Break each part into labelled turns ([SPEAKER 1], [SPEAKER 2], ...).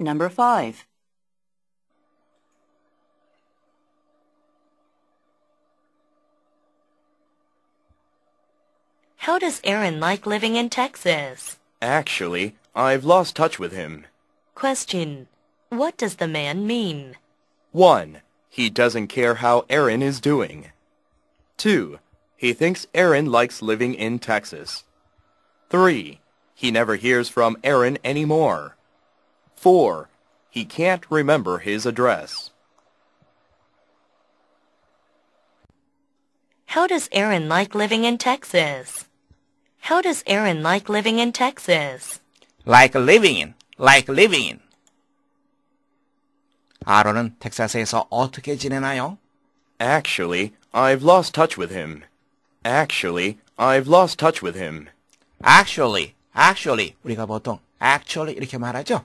[SPEAKER 1] Number 5. How does Aaron like living in Texas?
[SPEAKER 2] Actually, I've lost touch with him.
[SPEAKER 1] Question. What does the
[SPEAKER 2] man mean? 1. He doesn't care how Aaron is doing. 2. He thinks Aaron likes living in Texas. 3. He never hears from Aaron anymore. 4. He can't remember his address.
[SPEAKER 1] How does Aaron like living in Texas? How does Aaron like living in Texas?
[SPEAKER 3] Like living in, like living in.
[SPEAKER 2] 아론은 텍사스에서 어떻게 지내나요? Actually, I've lost touch with him. Actually, I've lost touch with him. Actually,
[SPEAKER 3] actually 우리가 보통 actually 이렇게 말하죠.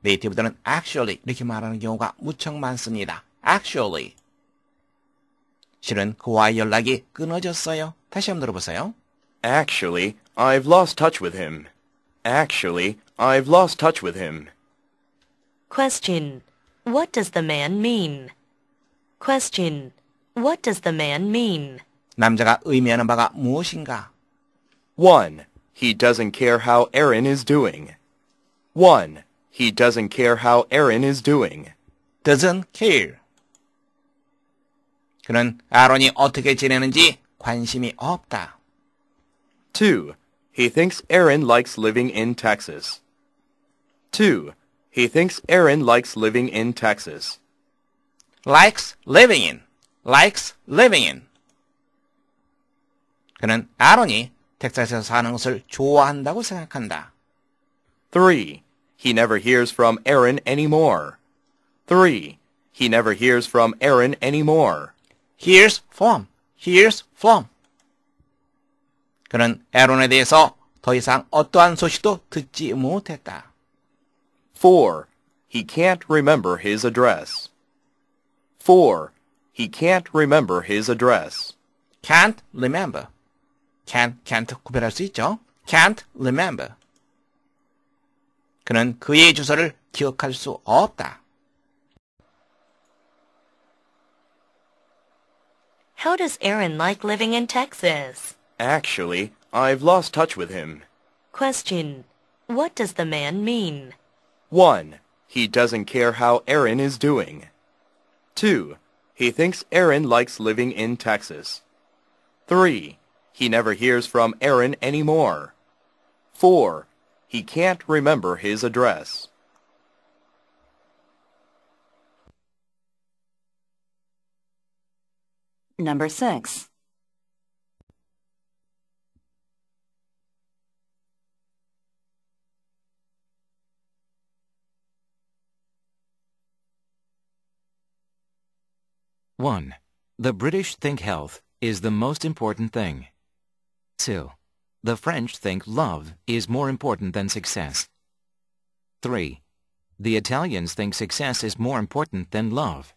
[SPEAKER 3] 네이티브들은 actually 이렇게 말하는 경우가 무척 많습니다. actually. 실은 그와의
[SPEAKER 2] 연락이 끊어졌어요. 다시 한번 들어보세요. Actually, I've lost touch with him. Actually, I've lost touch with him. Question.
[SPEAKER 1] What does the man mean? Question. What does the man mean? 남자가 의미하는 바가 무엇인가?
[SPEAKER 2] 1. He doesn't care how Aaron is doing. 1. He doesn't care how Aaron is doing. doesn't care. 그는 아론이 어떻게 지내는지 관심이 없다. 2. He thinks Aaron likes living in Texas. 2. He thinks Aaron likes living in Texas. likes living in, likes living in.
[SPEAKER 3] 그는 아론이 텍사스에서 사는 것을 좋아한다고
[SPEAKER 2] 생각한다. 3. He never hears from Aaron anymore. 3. He never hears from Aaron anymore. hears from,
[SPEAKER 3] hears from. 그는 에론에 대해서 더 이상 어떠한 소식도 듣지 못했다.
[SPEAKER 2] 4. He can't remember his address. 4. He can't remember his address.
[SPEAKER 3] can't remember. can, can't 구별할 수 있죠. can't remember. 그는 그의 주소를 기억할 수 없다.
[SPEAKER 1] How does Aaron like living in Texas?
[SPEAKER 2] Actually, I've lost touch with him.
[SPEAKER 1] Question. What does the man mean?
[SPEAKER 2] 1. He doesn't care how Aaron is doing. 2. He thinks Aaron likes living in Texas. 3. He never hears from Aaron anymore. 4. He can't remember his address.
[SPEAKER 4] Number 6. One. The British think health is the most important thing. 2. The French think love is more important than success. 3. The Italians think success is more important than love.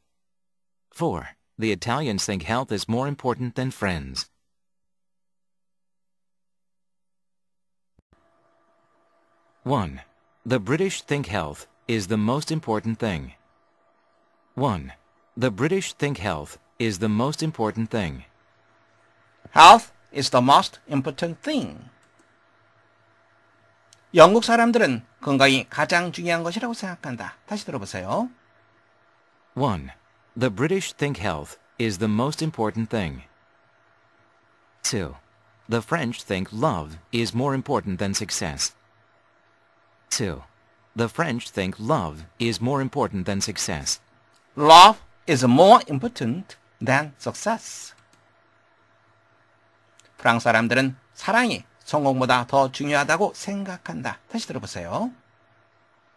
[SPEAKER 4] 4. The Italians think health is more important than friends. One. The British think health is the most important thing. 1. The British think health is the most important thing. Health? is the most important thing.
[SPEAKER 3] 영국 사람들은 건강이 가장 중요한 것이라고 생각한다. 다시 들어보세요.
[SPEAKER 4] 1. The British think health is the most important thing. 2. The French think love is more important than success. 2. The French think love is more important than success. Love is more important than success.
[SPEAKER 3] 프랑스 사람들은 사랑이 성공보다 더 중요하다고
[SPEAKER 4] 생각한다. 다시 들어보세요.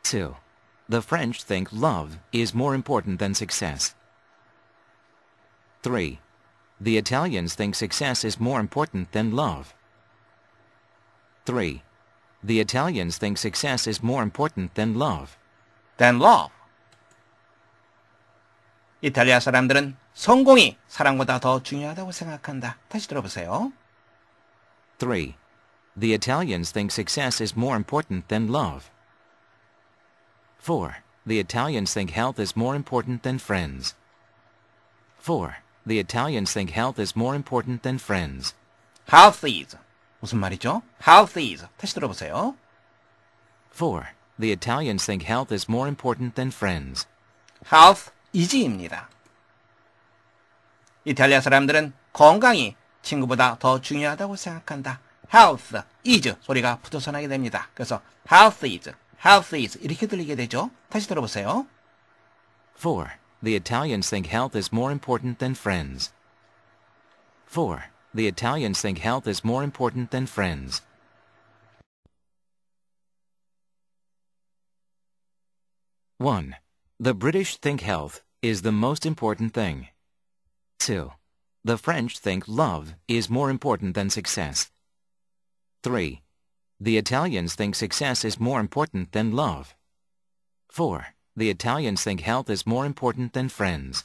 [SPEAKER 4] 2. The French think love is more important than success. 3. The Italians think success is more important than love. 3. The Italians think success is more important than love. Than love. 이탈리아 사람들은 성공이 사랑보다 더 중요하다고 생각한다. 다시 들어보세요. 3. The Italians think success is more important than love. 4. The Italians think health is more important than friends. 4. The Italians think health is more important than friends. Health is. 무슨 말이죠? Health is. 다시 들어보세요. 4. The Italians think health is more important than friends. Health is입니다. 이탈리아 사람들은 건강이
[SPEAKER 3] 친구보다 더 중요하다고 생각한다. health is 소리가 붙어서 나게 됩니다. 그래서 health is, health is 이렇게 들리게 되죠. 다시 들어보세요.
[SPEAKER 4] 4. The Italians think health is more important than friends. 4. The Italians think health is more important than friends. One, the British think health is the most important thing. Two, the French think love is more important than success. 3. The Italians think success is more important than love. 4. The Italians think health is more important than friends.